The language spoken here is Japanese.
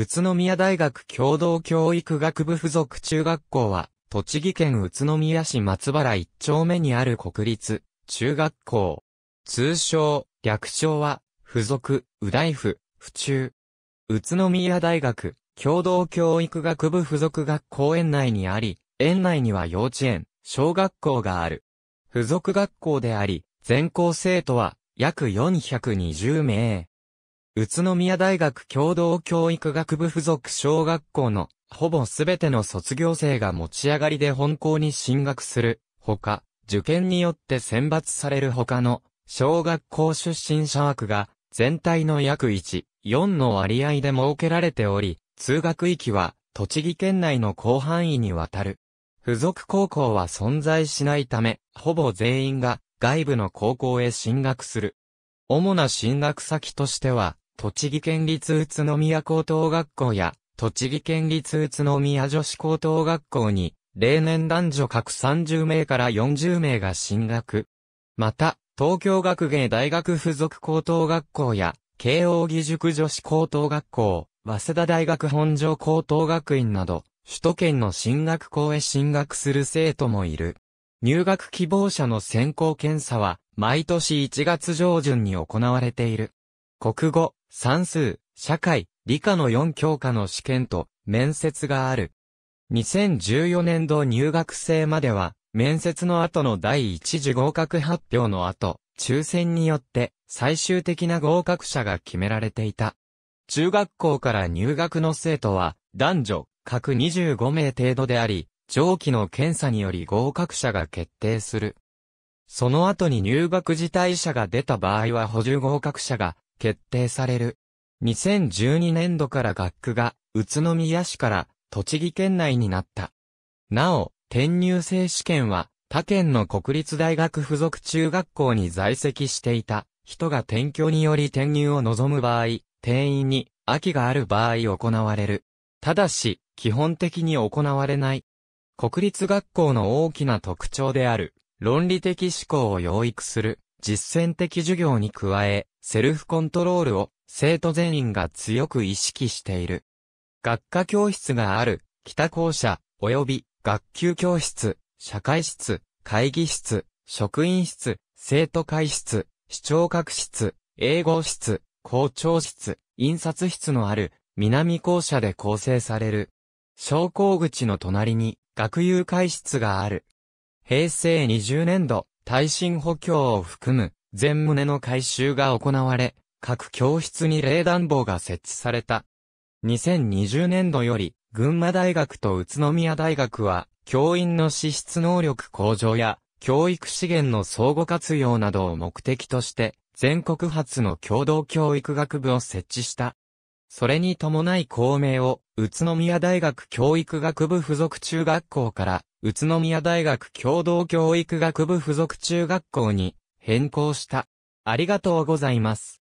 宇都宮大学共同教育学部附属中学校は、栃木県宇都宮市松原一丁目にある国立、中学校。通称、略称は、附属、宇大府、府中。宇都宮大学、共同教育学部附属学校園内にあり、園内には幼稚園、小学校がある。附属学校であり、全校生徒は、約420名。宇都宮大学共同教育学部附属小学校の、ほぼすべての卒業生が持ち上がりで本校に進学する、ほか、受験によって選抜される他の、小学校出身者枠が、全体の約1、4の割合で設けられており、通学域は、栃木県内の広範囲にわたる。付属高校は存在しないため、ほぼ全員が外部の高校へ進学する。主な進学先としては、栃木県立宇都宮高等学校や、栃木県立宇都宮女子高等学校に、例年男女各30名から40名が進学。また、東京学芸大学附属高等学校や、慶応義塾女子高等学校、早稲田大学本庄高等学院など、首都圏の進学校へ進学する生徒もいる。入学希望者の選考検査は、毎年1月上旬に行われている。国語、算数、社会、理科の4教科の試験と面接がある。2014年度入学生までは、面接の後の第一次合格発表の後、抽選によって最終的な合格者が決められていた。中学校から入学の生徒は、男女、各25名程度であり、上記の検査により合格者が決定する。その後に入学辞退者が出た場合は補充合格者が決定される。2012年度から学区が宇都宮市から栃木県内になった。なお、転入生試験は他県の国立大学附属中学校に在籍していた人が転居により転入を望む場合、定員に秋がある場合行われる。ただし、基本的に行われない。国立学校の大きな特徴である、論理的思考を養育する、実践的授業に加え、セルフコントロールを生徒全員が強く意識している。学科教室がある、北校舎、及び学級教室、社会室、会議室、職員室、生徒会室、視聴覚室、英語室、校長室、印刷室のある南校舎で構成される。昇降口の隣に学友会室がある。平成20年度、耐震補強を含む全棟の改修が行われ、各教室に冷暖房が設置された。2020年度より、群馬大学と宇都宮大学は、教員の資質能力向上や、教育資源の相互活用などを目的として、全国初の共同教育学部を設置した。それに伴い校名を、宇都宮大学教育学部附属中学校から、宇都宮大学共同教育学部附属中学校に変更した。ありがとうございます。